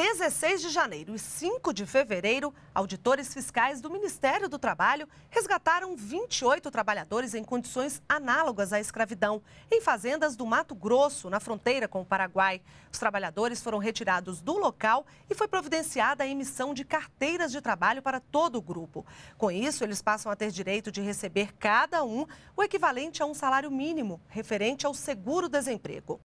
16 de janeiro e 5 de fevereiro, auditores fiscais do Ministério do Trabalho resgataram 28 trabalhadores em condições análogas à escravidão, em fazendas do Mato Grosso, na fronteira com o Paraguai. Os trabalhadores foram retirados do local e foi providenciada a emissão de carteiras de trabalho para todo o grupo. Com isso, eles passam a ter direito de receber cada um o equivalente a um salário mínimo, referente ao seguro-desemprego.